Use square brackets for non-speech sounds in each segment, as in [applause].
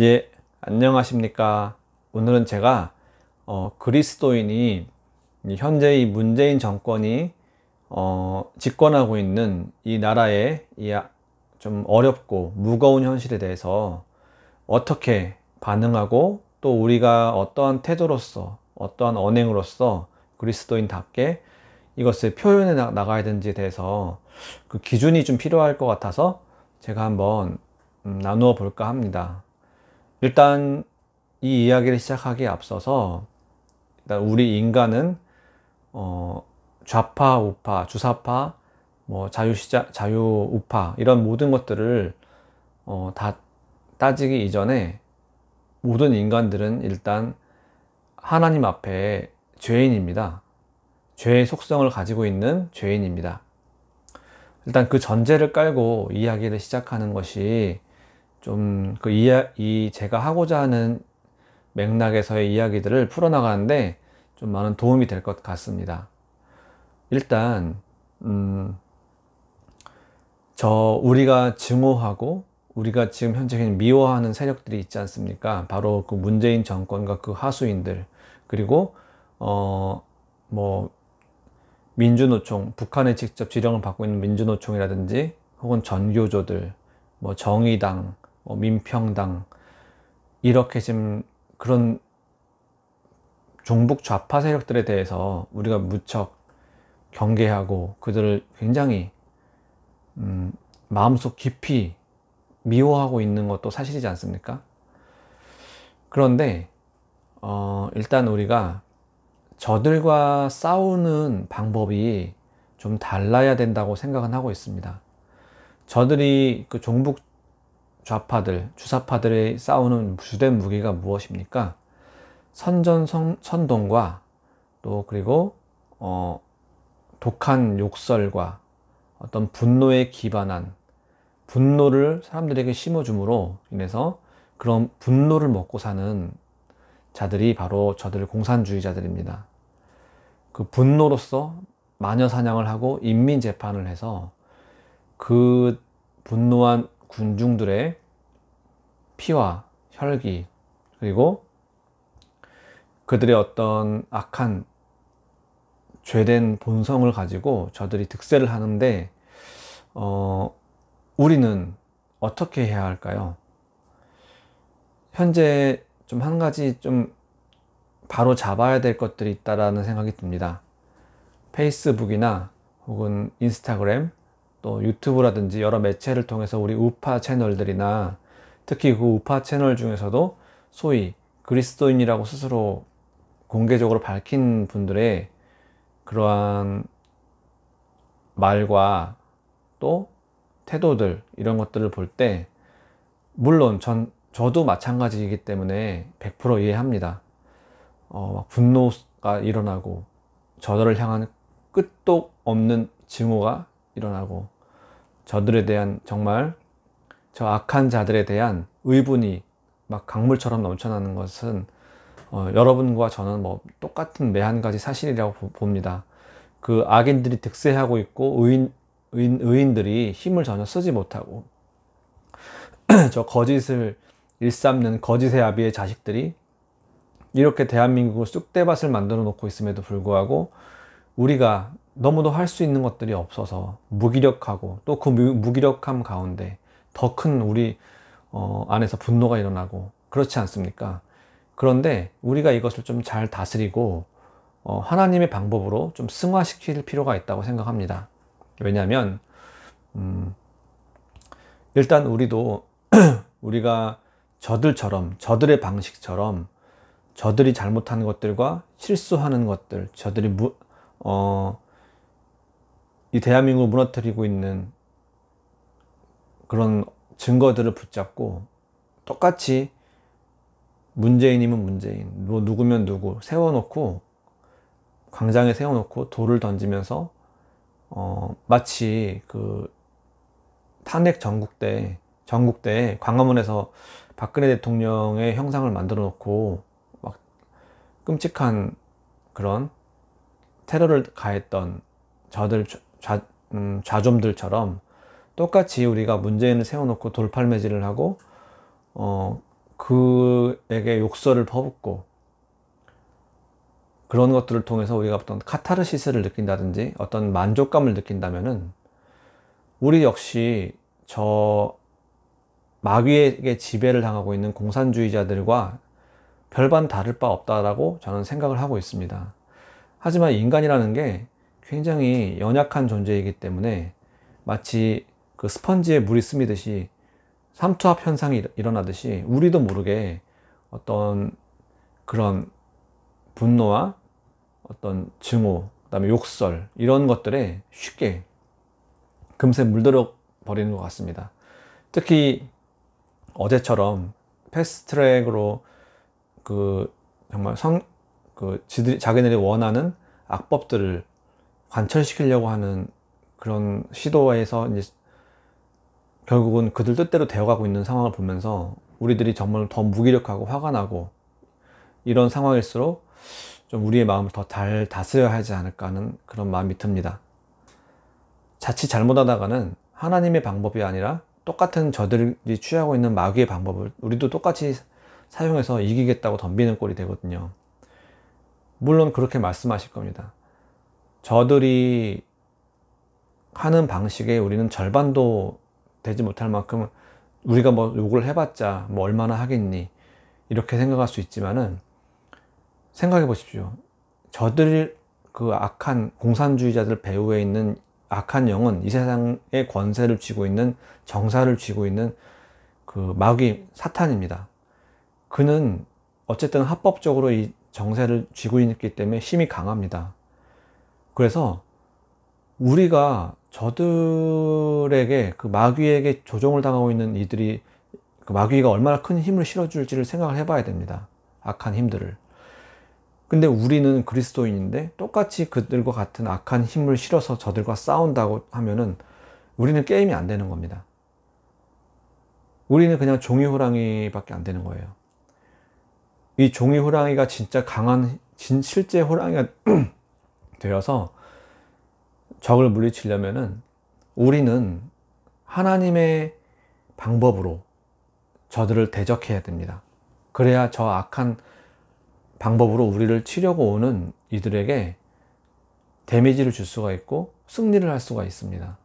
예, 안녕하십니까. 오늘은 제가 어, 그리스도인이 현재의 문재인 정권이 어, 집권하고 있는 이 나라의 이좀 아, 어렵고 무거운 현실에 대해서 어떻게 반응하고 또 우리가 어떠한 태도로서 어떠한 언행으로서 그리스도인답게 이것을 표현해 나가야 되는지에 대해서 그 기준이 좀 필요할 것 같아서 제가 한번 음, 나누어 볼까 합니다. 일단 이 이야기를 시작하기에 앞서서 일단 우리 인간은 어 좌파, 우파, 주사파, 뭐 자유시자, 자유우파 이런 모든 것들을 어다 따지기 이전에 모든 인간들은 일단 하나님 앞에 죄인입니다. 죄의 속성을 가지고 있는 죄인입니다. 일단 그 전제를 깔고 이야기를 시작하는 것이 좀그 이야 이 제가 하고자 하는 맥락에서의 이야기들을 풀어나가는데 좀 많은 도움이 될 것 같습니다. 일단 음, 저 우리가 증오하고 우리가 지금 현재 미워하는 세력들이 있지 않습니까? 바로 그 문재인 정권과 그 하수인들 그리고 어 뭐 민주노총 북한에 직접 지령을 받고 있는 민주노총이라든지 혹은 전교조들 뭐 정의당 어, 민평당 이렇게 지금 그런 종북 좌파 세력들에 대해서 우리가 무척 경계하고 그들을 굉장히 음, 마음속 깊이 미워하고 있는 것도 사실이지 않습니까? 그런데 어, 일단 우리가 저들과 싸우는 방법이 좀 달라야 된다고 생각은 하고 있습니다. 저들이 그 종북 좌파들, 주사파들의 싸우는 주된 무기가 무엇입니까? 선전 선동과 또 그리고 어, 독한 욕설과 어떤 분노에 기반한 분노를 사람들에게 심어줌으로 인해서 그런 분노를 먹고 사는 자들이 바로 저들 공산주의자들입니다. 그 분노로서 마녀 사냥을 하고 인민 재판을 해서 그 분노한 군중들의 피와 혈기 그리고 그들의 어떤 악한 죄된 본성을 가지고 저들이 득세를 하는데 어, 우리는 어떻게 해야 할까요? 현재 좀 한 가지 좀 바로 잡아야 될 것들이 있다라는 생각이 듭니다. 페이스북이나 혹은 인스타그램 또 유튜브라든지 여러 매체를 통해서 우리 우파 채널들이나 특히 그 우파 채널 중에서도 소위 그리스도인이라고 스스로 공개적으로 밝힌 분들의 그러한 말과 또 태도들 이런 것들을 볼 때 물론 전 저도 마찬가지이기 때문에 100% 이해합니다. 어, 분노가 일어나고 저들을 향한 끝도 없는 증오가 일어나고 저들에 대한 정말 저 악한 자들에 대한 의분이 막 강물처럼 넘쳐나는 것은 어, 여러분과 저는 뭐 똑같은 매한가지 사실이라고 봅니다. 그 악인들이 득세하고 있고 의인, 의인, 의인들이 힘을 전혀 쓰지 못하고 [clears throat] 저 거짓을 일삼는 거짓의 아비의 자식들이 이렇게 대한민국을 쑥대밭을 만들어 놓고 있음에도 불구하고 우리가 너무도 할 수 있는 것들이 없어서 무기력하고 또 그 무기력함 가운데 더 큰 우리 어, 안에서 분노가 일어나고 그렇지 않습니까? 그런데 우리가 이것을 좀 잘 다스리고 어, 하나님의 방법으로 좀 승화시킬 필요가 있다고 생각합니다. 왜냐하면 음, 일단 우리도 [clears throat] 우리가 저들처럼 저들의 방식처럼 저들이 잘못한 것들과 실수하는 것들 저들이 무, 어, 이 대한민국을 무너뜨리고 있는 그런 증거들을 붙잡고 똑같이 문재인이면 문재인, 뭐 누구면 누구 세워놓고 광장에 세워놓고 돌을 던지면서 어, 마치 그 탄핵 전국 때 전국 때 광화문에서 박근혜 대통령의 형상을 만들어 놓고 막 끔찍한 그런 테러를 가했던 저들 좌, 음, 좌점들처럼 똑같이 우리가 문재인을 세워놓고 돌팔매질을 하고 어, 그에게 욕설을 퍼붓고 그런 것들을 통해서 우리가 어떤 카타르시스를 느낀다든지 어떤 만족감을 느낀다면은 우리 역시 저 마귀에게 지배를 당하고 있는 공산주의자들과 별반 다를 바 없다라고 저는 생각을 하고 있습니다. 하지만 인간이라는 게 굉장히 연약한 존재이기 때문에 마치 그 스펀지에 물이 스미듯이 삼투압 현상이 일어나듯이 우리도 모르게 어떤 그런 분노와 어떤 증오, 그 다음에 욕설 이런 것들에 쉽게 금세 물들어 버리는 것 같습니다. 특히 어제처럼 패스트트랙으로 그 정말 성, 그 지들 자기네들이 원하는 악법들을 관철시키려고 하는 그런 시도에서 이제 결국은 그들 뜻대로 되어가고 있는 상황을 보면서 우리들이 정말 더 무기력하고 화가 나고 이런 상황일수록 좀 우리의 마음을 더 잘 다스려야 하지 않을까 하는 그런 마음이 듭니다. 자칫 잘못하다가는 하나님의 방법이 아니라 똑같은 저들이 취하고 있는 마귀의 방법을 우리도 똑같이 사용해서 이기겠다고 덤비는 꼴이 되거든요. 물론 그렇게 말씀하실 겁니다. 저들이 하는 방식에 우리는 절반도 되지 못할 만큼 우리가 뭐 욕을 해봤자 뭐 얼마나 하겠니 이렇게 생각할 수 있지만은 생각해 보십시오. 저들 그 악한 공산주의자들 배후에 있는 악한 영은 이 세상의 권세를 쥐고 있는 정사를 쥐고 있는 그 마귀 사탄입니다. 그는 어쨌든 합법적으로 이 정세를 쥐고 있기 때문에 힘이 강합니다. 그래서 우리가 저들에게 그 마귀에게 조종을 당하고 있는 이들이 그 마귀가 얼마나 큰 힘을 실어줄지를 생각을 해봐야 됩니다. 악한 힘들을. 근데 우리는 그리스도인인데 똑같이 그들과 같은 악한 힘을 실어서 저들과 싸운다고 하면은 우리는 게임이 안 되는 겁니다. 우리는 그냥 종이 호랑이밖에 안 되는 거예요. 이 종이 호랑이가 진짜 강한, 진, 실제 호랑이가 [clears throat] 되어서 적을 물리치려면은 우리는 하나님의 방법으로 저들을 대적해야 됩니다. 그래야 저 악한 방법으로 우리를 치려고 오는 이들에게 데미지를 줄 수가 있고 승리를 할 수가 있습니다.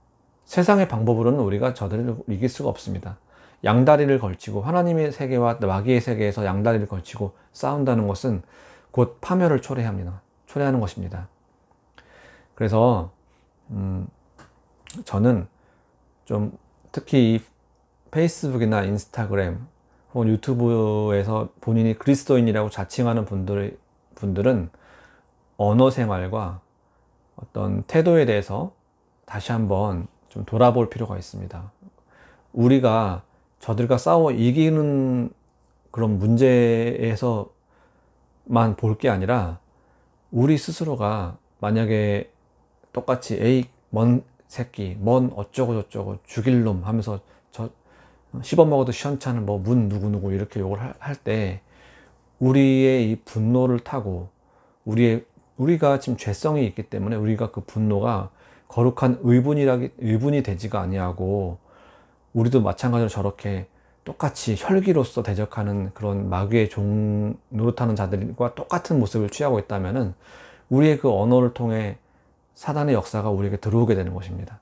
세상의 방법으로는 우리가 저들을 이길 수가 없습니다. 양다리를 걸치고 하나님의 세계와 마귀의 세계에서 양다리를 걸치고 싸운다는 것은 곧 파멸을 초래합니다. 초래하는 것입니다. 그래서 음, 저는 좀 특히 페이스북이나 인스타그램 혹은 유튜브에서 본인이 그리스도인이라고 자칭하는 분들, 분들은 언어 생활과 어떤 태도에 대해서 다시 한번 좀 돌아볼 필요가 있습니다. 우리가 저들과 싸워 이기는 그런 문제에서만 볼 게 아니라 우리 스스로가 만약에 똑같이 에이 먼 새끼 먼 어쩌고 저쩌고 죽일 놈 하면서 저 씹어먹어도 시원찮은 뭐 문 누구누구 이렇게 욕을 할 때 우리의 이 분노를 타고 우리의 우리가 지금 죄성이 있기 때문에 우리가 그 분노가 거룩한 의분이라기 의분이 되지가 아니하고 우리도 마찬가지로 저렇게 똑같이 혈기로서 대적하는 그런 마귀의 종 노릇하는 자들과 똑같은 모습을 취하고 있다면은 우리의 그 언어를 통해 사단의 역사가 우리에게 들어오게 되는 것입니다.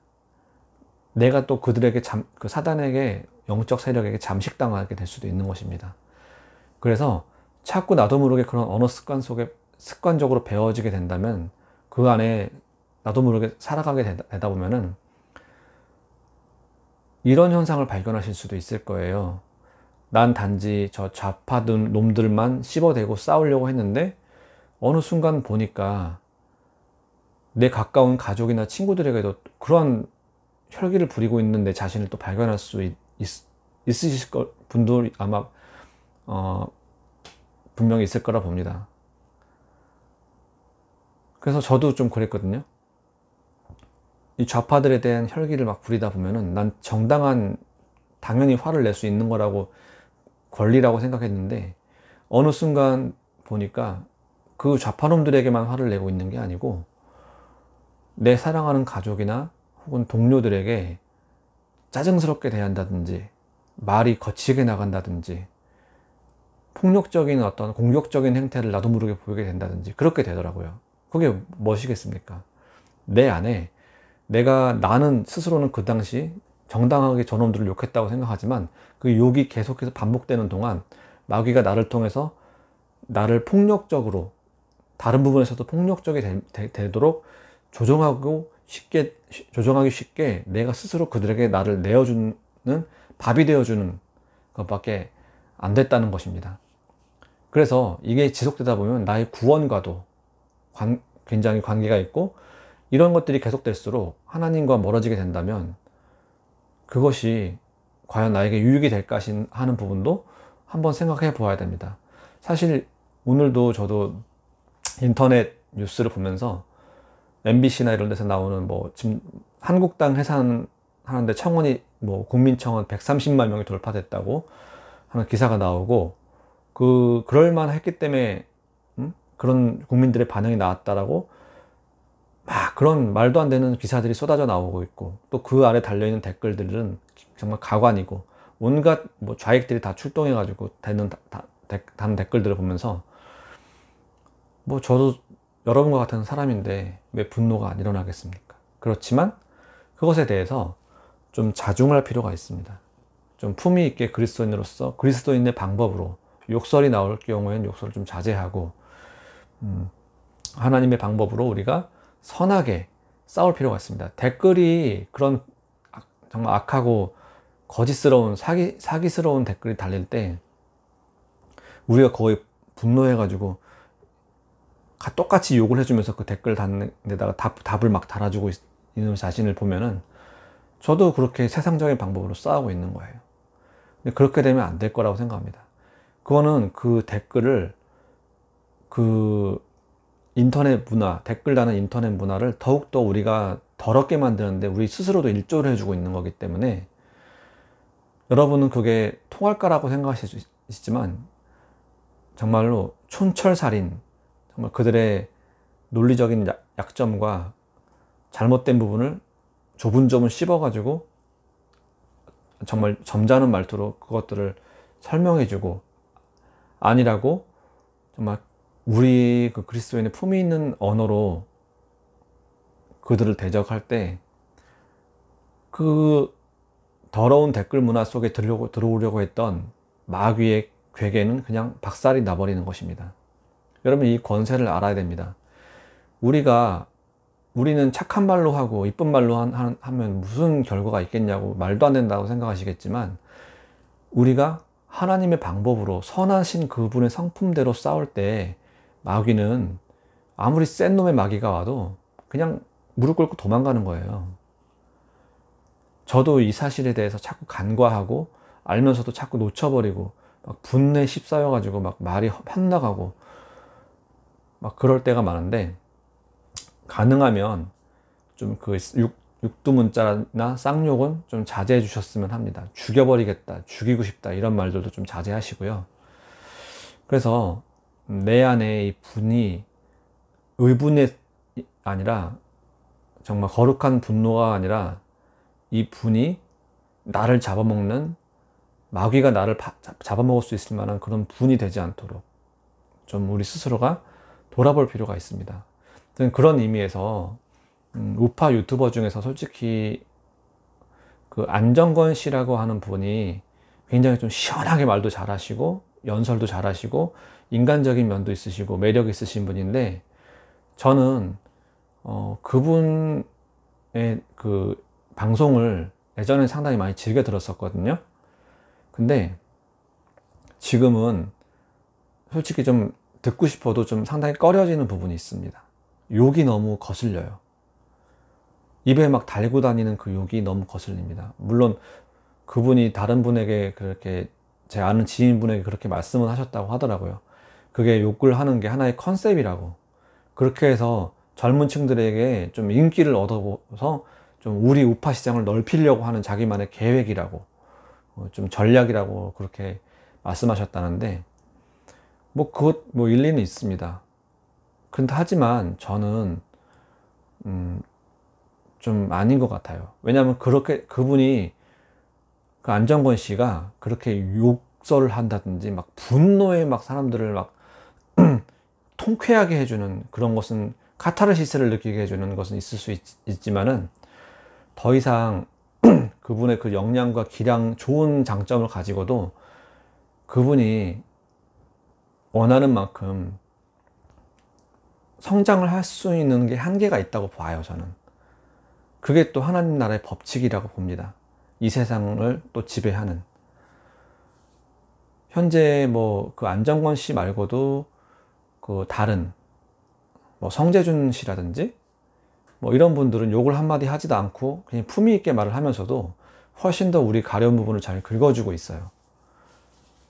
내가 또 그들에게 잠, 그 사단에게 영적 세력에게 잠식당하게 될 수도 있는 것입니다. 그래서 자꾸 나도 모르게 그런 언어 습관 속에 습관적으로 배워지게 된다면 그 안에 나도 모르게 살아가게 되다, 되다 보면은 이런 현상을 발견하실 수도 있을 거예요. 난 단지 저 좌파든 놈들만 씹어대고 싸우려고 했는데 어느 순간 보니까 내 가까운 가족이나 친구들에게도 그러한 혈기를 부리고 있는 내 자신을 또 발견할 수 있, 있 으실 분도 아마 어, 분명히 있을 거라 봅니다. 그래서 저도 좀 그랬거든요. 이 좌파들에 대한 혈기를 막 부리다 보면은 난 정당한 당연히 화를 낼 수 있는 거라고 권리라고 생각했는데 어느 순간 보니까 그 좌파놈들에게만 화를 내고 있는 게 아니고 내 사랑하는 가족이나 혹은 동료들에게 짜증스럽게 대한다든지 말이 거치게 나간다든지 폭력적인 어떤 공격적인 행태를 나도 모르게 보이게 된다든지 그렇게 되더라고요. 그게 무엇이겠습니까? 내 안에 내가 나는 스스로는 그 당시 정당하게 저놈들을 욕했다고 생각하지만 그 욕이 계속해서 반복되는 동안 마귀가 나를 통해서 나를 폭력적으로 다른 부분에서도 폭력적이 되, 도록 조정하고 쉽게 조정하기 쉽게 내가 스스로 그들에게 나를 내어주는 밥이 되어주는 것밖에 안 됐다는 것입니다. 그래서 이게 지속되다 보면 나의 구원과도 관, 굉장히 관계가 있고 이런 것들이 계속될수록 하나님과 멀어지게 된다면 그것이 과연 나에게 유익이 될까 하는 부분도 한번 생각해 보아야 됩니다. 사실 오늘도 저도 인터넷 뉴스를 보면서 MBC나 이런 데서 나오는 뭐 지금 한국당 해산하는데 청원이 뭐 국민청원 130만 명이 돌파됐다고 하는 기사가 나오고 그 그럴만 했기 때문에 음? 그런 국민들의 반응이 나왔다라고 막 그런 말도 안 되는 기사들이 쏟아져 나오고 있고 또 그 아래 달려있는 댓글들은 정말 가관이고 온갖 뭐 좌익들이 다 출동해가지고 되는 다, 다, 단 댓글들을 보면서 뭐 저도 여러분과 같은 사람인데 왜 분노가 안 일어나겠습니까? 그렇지만 그것에 대해서 좀 자중할 필요가 있습니다. 좀 품위 있게 그리스도인으로서 그리스도인의 방법으로 욕설이 나올 경우에는 욕설을 좀 자제하고 음, 하나님의 방법으로 우리가 선하게 싸울 필요가 있습니다. 댓글이 그런 정말 악하고 거짓스러운 사기 사기스러운 댓글이 달릴 때 우리가 거의 분노해가지고 똑같이 욕을 해주면서 그 댓글 단 데다가 답, 을막 달아주고 있, 있는 자신을 보면은 저도 그렇게 세상적인 방법으로 싸우고 있는 거예요. 근데 그렇게 되면 안 될 거라고 생각합니다. 그거는 그 댓글을 그 인터넷 문화, 댓글 다는 인터넷 문화를 더욱더 우리가 더럽게 만드는데 우리 스스로도 일조를 해주고 있는 거기 때문에 여러분은 그게 통할까라고 생각하실 수 있지만 정말로 촌철살인 그들의 논리적인 약점과 잘못된 부분을 좁은 점을 씹어가지고 정말 점잖은 말투로 그것들을 설명해주고 아니라고 정말 우리 그 그리스도인의 품이 있는 언어로 그들을 대적할 때 그 더러운 댓글 문화 속에 들려고, 들어오려고 했던 마귀의 괴계는 그냥 박살이 나버리는 것입니다. 여러분 이 권세를 알아야 됩니다. 우리가 우리는 착한 말로 하고 이쁜 말로 하면 무슨 결과가 있겠냐고 말도 안 된다고 생각하시겠지만 우리가 하나님의 방법으로 선하신 그분의 성품대로 싸울 때 마귀는 아무리 센 놈의 마귀가 와도 그냥 무릎 꿇고 도망가는 거예요. 저도 이 사실에 대해서 자꾸 간과하고 알면서도 자꾸 놓쳐버리고 분내 휩싸여가지고 막 말이 헛나가고 막 그럴 때가 많은데 가능하면 좀그 육두문자나 쌍욕은 좀 자제해 주셨으면 합니다. 죽여버리겠다, 죽이고 싶다 이런 말들도 좀 자제하시고요. 그래서 내 안에 이 분이 의분이 아니라 정말 거룩한 분노가 아니라 이 분이 나를 잡아먹는 마귀가 나를 잡아먹을 수 있을 만한 그런 분이 되지 않도록 좀 우리 스스로가 돌아볼 필요가 있습니다. 그런 의미에서 음, 우파 유튜버 중에서 솔직히 그 안정건 씨라고 하는 분이 굉장히 좀 시원하게 말도 잘하시고 연설도 잘하시고 인간적인 면도 있으시고 매력 있으신 분인데 저는 어, 그분의 그 방송을 예전에 상당히 많이 즐겨 들었었거든요. 근데 지금은 솔직히 좀 듣고 싶어도 좀 상당히 꺼려지는 부분이 있습니다. 욕이 너무 거슬려요. 입에 막 달고 다니는 그 욕이 너무 거슬립니다. 물론 그분이 다른 분에게 그렇게 제 아는 지인분에게 그렇게 말씀을 하셨다고 하더라고요. 그게 욕을 하는 게 하나의 컨셉이라고. 그렇게 해서 젊은 층들에게 좀 인기를 얻어서 좀 우리 우파 시장을 넓히려고 하는 자기만의 계획이라고 어, 좀 전략이라고 그렇게 말씀하셨다는데 뭐 그것 뭐 일리는 있습니다. 근데 하지만 저는 음좀 아닌 것 같아요. 왜냐하면 그렇게 그분이 그 안정권 씨가 그렇게 욕설을 한다든지 막 분노에 막 사람들을 막 [clears throat] 통쾌하게 해주는 그런 것은 카타르시스를 느끼게 해주는 것은 있을 수 있, 있지만은 더 이상 [clears throat] 그분의 그 역량과 기량 좋은 장점을 가지고도 그분이 원하는 만큼 성장을 할 수 있는 게 한계가 있다고 봐요, 저는. 그게 또 하나님 나라의 법칙이라고 봅니다. 이 세상을 또 지배하는. 현재 뭐 그 안정권 씨 말고도 그 다른 뭐 성재준 씨라든지 뭐 이런 분들은 욕을 한마디 하지도 않고 그냥 품위 있게 말을 하면서도 훨씬 더 우리 가려운 부분을 잘 긁어주고 있어요.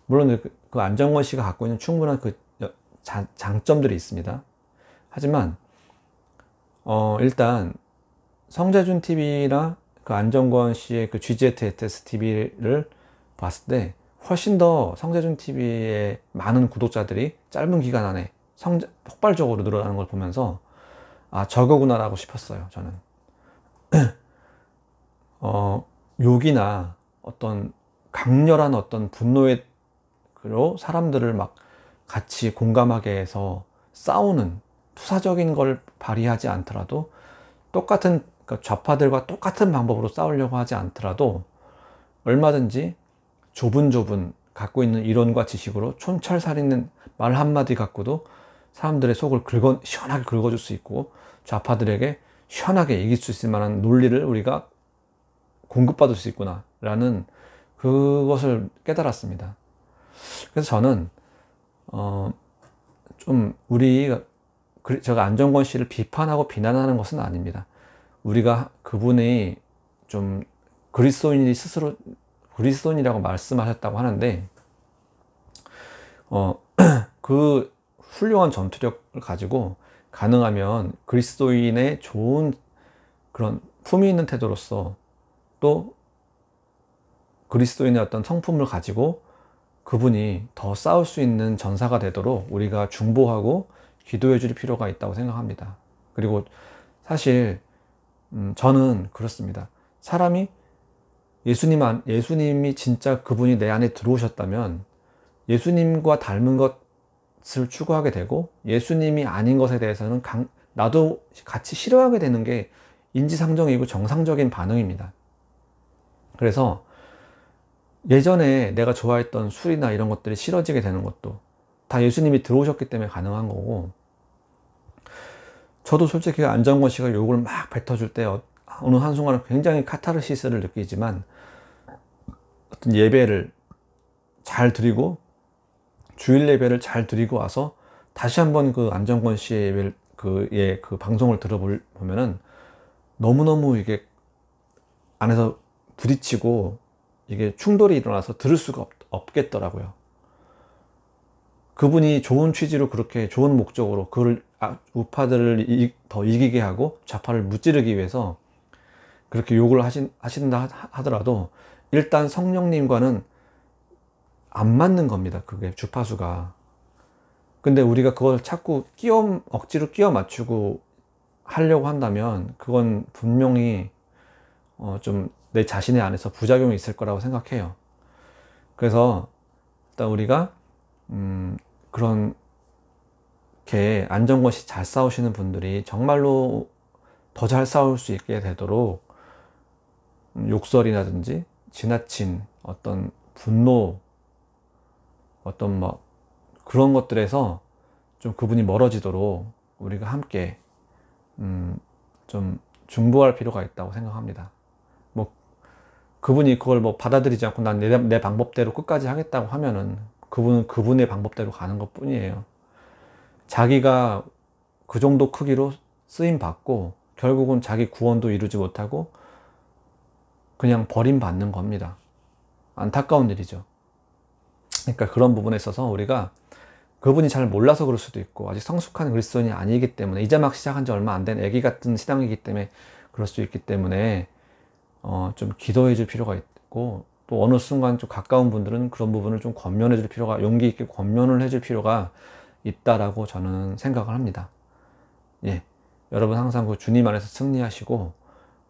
물론 그, 그 안정권 씨가 갖고 있는 충분한 그 장점들이 있습니다. 하지만 어 일단 성재준 TV나 그 안정권 씨의 그 GZS TV를 봤을 때 훨씬 더 성재준 TV의 많은 구독자들이 짧은 기간 안에 성 폭발적으로 늘어나는 걸 보면서 아 저거구나라고 싶었어요 저는 [clears throat] 어 욕이나 어떤 강렬한 어떤 분노의 그리고 사람들을 막 같이 공감하게 해서 싸우는 투사적인 걸 발휘하지 않더라도 똑같은 그러니까 좌파들과 똑같은 방법으로 싸우려고 하지 않더라도 얼마든지 좁은 좁은 갖고 있는 이론과 지식으로 촌철살인말 한마디 갖고도 사람들의 속을 긁어, 시원하게 긁어줄 수 있고 좌파들에게 시원하게 이길 수 있을 만한 논리를 우리가 공급받을 수 있구나 라는 그것을 깨달았습니다. 그래서 저는 어좀 우리 제가 안정권 씨를 비판하고 비난하는 것은 아닙니다. 우리가 그분이 좀 그리스도인이 스스로 그리스도인이라고 말씀하셨다고 하는데 어그 [clears throat] 훌륭한 전투력을 가지고 가능하면 그리스도인의 좋은 그런 품위 있는 태도로서 또 그리스도인의 어떤 성품을 가지고 그분이 더 싸울 수 있는 전사가 되도록 우리가 중보하고 기도해 줄 필요가 있다고 생각합니다. 그리고 사실 음, 저는 그렇습니다. 사람이 예수님 안, 예수님이 진짜 그분이 내 안에 들어오셨다면 예수님과 닮은 것을 추구하게 되고 예수님이 아닌 것에 대해서는 강, 나도 같이 싫어하게 되는 게 인지상정이고 정상적인 반응입니다. 그래서 예전에 내가 좋아했던 술이나 이런 것들이 싫어지게 되는 것도 다 예수님이 들어오셨기 때문에 가능한 거고 저도 솔직히 안정권 씨가 욕을 막 뱉어줄 때 어- 어느 한순간은 굉장히 카타르시스를 느끼지만 어떤 예배를 잘 드리고 주일 예배를 잘 드리고 와서 다시 한번 그 안정권 씨의 그, 예, 그 방송을 들어보면은 너무너무 이게 안에서 부딪히고 이게 충돌이 일어나서 들을 수가 없, 겠더라고요 그분이 좋은 취지로 그렇게 좋은 목적으로 그걸 아, 우파들을 이, 더 이기게 하고 좌파를 무찌르기 위해서 그렇게 욕을 하신, 하신다 하더라도 일단 성령님과는 안 맞는 겁니다. 그게 주파수가. 근데 우리가 그걸 자꾸 끼워, 억지로 끼워 맞추고 하려고 한다면 그건 분명히 어, 좀내 자신의 안에서 부작용이 있을 거라고 생각해요. 그래서 일단 우리가 음, 그런 게안전거이잘 싸우시는 분들이 정말로 더 잘 싸울 수 있게 되도록 음, 욕설이라든지 지나친 어떤 분노 어떤 뭐 그런 것들에서 좀 그분이 멀어지도록 우리가 함께 음, 좀 중보할 필요가 있다고 생각합니다. 그분이 그걸 뭐 받아들이지 않고 난 내 내 방법대로 끝까지 하겠다고 하면은 그분은 그분의 방법대로 가는 것 뿐이에요. 자기가 그 정도 크기로 쓰임 받고 결국은 자기 구원도 이루지 못하고 그냥 버림받는 겁니다. 안타까운 일이죠. 그러니까 그런 부분에 있어서 우리가 그분이 잘 몰라서 그럴 수도 있고 아직 성숙한 그리스도인이 아니기 때문에 이제 막 시작한 지 얼마 안 된 애기 같은 신앙이기 때문에 그럴 수 있기 때문에 어, 좀 기도해 줄 필요가 있고 또 어느 순간 좀 가까운 분들은 그런 부분을 좀 권면해 줄 필요가 용기 있게 권면을 해 줄 필요가 있다라고 저는 생각을 합니다. 예. 여러분 항상 그 주님 안에서 승리하시고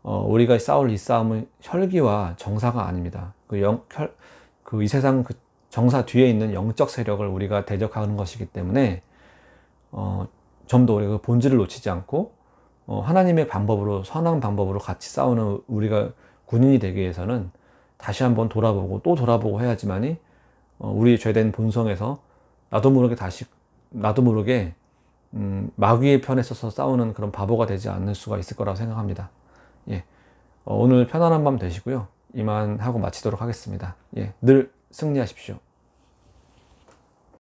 어, 우리가 싸울 이 싸움은 혈기와 정사가 아닙니다. 그 영, 혈, 그 이 세상 그 정사 뒤에 있는 영적 세력을 우리가 대적하는 것이기 때문에 어, 좀 더 우리가 그 본질을 놓치지 않고 어, 하나님의 방법으로 선한 방법으로 같이 싸우는 우리가 군인이 되기 위해서는 다시 한번 돌아보고 또 돌아보고 해야지만이 어, 우리 죄된 본성에서 나도 모르게 다시 나도 모르게 음, 마귀의 편에 서서 싸우는 그런 바보가 되지 않을 수가 있을 거라고 생각합니다. 예. 어, 오늘 편안한 밤 되시고요. 이만 하고 마치도록 하겠습니다. 예. 늘 승리하십시오.